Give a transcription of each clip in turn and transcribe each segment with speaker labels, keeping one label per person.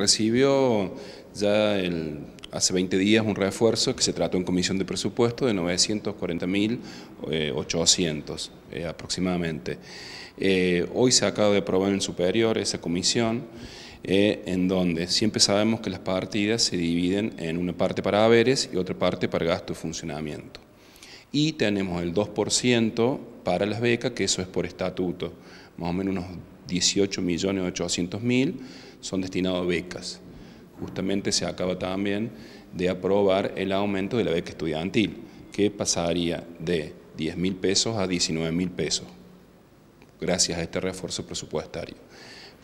Speaker 1: Recibió ya hace 20 días un refuerzo que se trató en comisión de presupuesto de 940.800 eh, eh, aproximadamente. Eh, hoy se acaba de aprobar en superior esa comisión. en donde siempre sabemos que las partidas se dividen en una parte para haberes y otra parte para gasto y funcionamiento. Y tenemos el 2% para las becas, que eso es por estatuto, más o menos unos 18.800.000 son destinados a becas. Justamente se acaba también de aprobar el aumento de la beca estudiantil, que pasaría de 10.000 pesos a 19.000 pesos, gracias a este refuerzo presupuestario.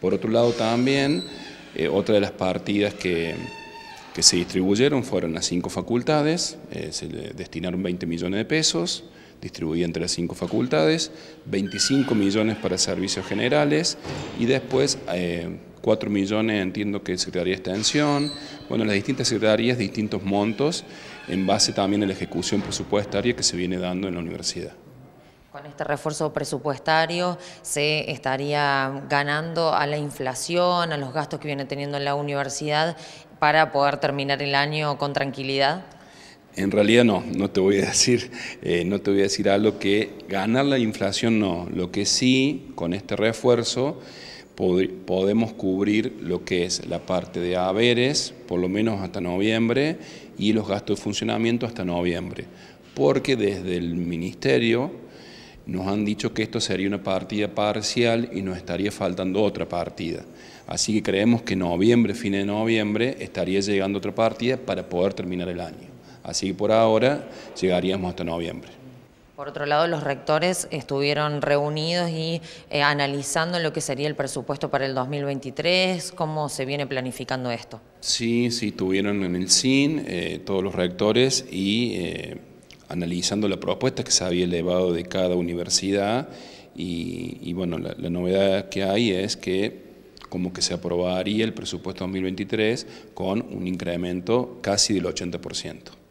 Speaker 1: Por otro lado también, eh, otra de las partidas que, se distribuyeron fueron las cinco facultades, eh, se destinaron 20 millones de pesos, distribuida entre las cinco facultades, 25 millones para servicios generales y después 4 eh, millones entiendo que Secretaría de Extensión, bueno, las distintas secretarías, distintos montos, en base también a la ejecución presupuestaria que se viene dando en la universidad.
Speaker 2: Con este refuerzo presupuestario se estaría ganando a la inflación, a los gastos que viene teniendo la universidad para poder terminar el año con tranquilidad.
Speaker 1: En realidad no, no te voy a decir, eh, no te voy a decir algo ah, que ganar la inflación no. Lo que sí, con este refuerzo, podemos cubrir lo que es la parte de haberes, por lo menos hasta noviembre, y los gastos de funcionamiento hasta noviembre. Porque desde el ministerio nos han dicho que esto sería una partida parcial y nos estaría faltando otra partida. Así que creemos que noviembre, fin de noviembre, estaría llegando otra partida para poder terminar el año. Así por ahora llegaríamos hasta noviembre.
Speaker 2: Por otro lado, los rectores estuvieron reunidos y eh, analizando lo que sería el presupuesto para el 2023, cómo se viene planificando esto.
Speaker 1: Sí, sí, estuvieron en el CIN eh, todos los rectores y eh, analizando la propuesta que se había elevado de cada universidad y, bueno, la novedad que hay es que como que se aprobaría el presupuesto 2023 con un incremento casi del 80%.